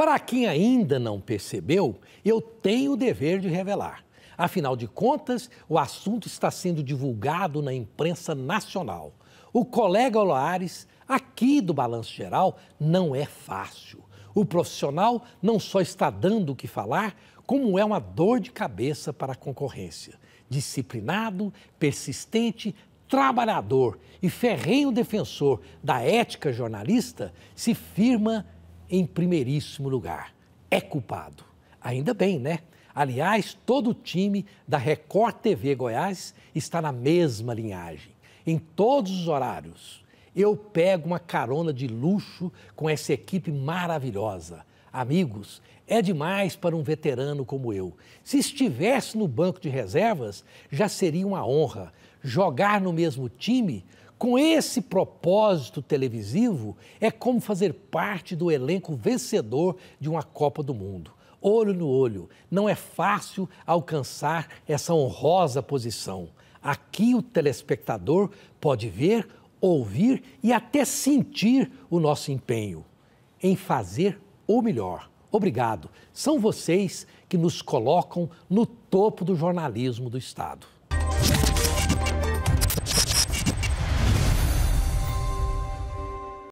Para quem ainda não percebeu, eu tenho o dever de revelar. Afinal de contas, o assunto está sendo divulgado na imprensa nacional. O colega Loares, aqui do Balanço Geral, não é fácil. O profissional não só está dando o que falar, como é uma dor de cabeça para a concorrência. Disciplinado, persistente, trabalhador e ferrenho defensor da ética jornalista, se firma em primeiríssimo lugar. É culpado. Ainda bem, né? Aliás, todo o time da Record TV Goiás está na mesma linhagem, em todos os horários. Eu pego uma carona de luxo com essa equipe maravilhosa. Amigos, é demais para um veterano como eu. Se estivesse no banco de reservas, já seria uma honra jogar no mesmo time com esse propósito televisivo, é como fazer parte do elenco vencedor de uma Copa do Mundo. Olho no olho, não é fácil alcançar essa honrosa posição. Aqui o telespectador pode ver, ouvir e até sentir o nosso empenho em fazer o melhor. Obrigado. São vocês que nos colocam no topo do jornalismo do Estado.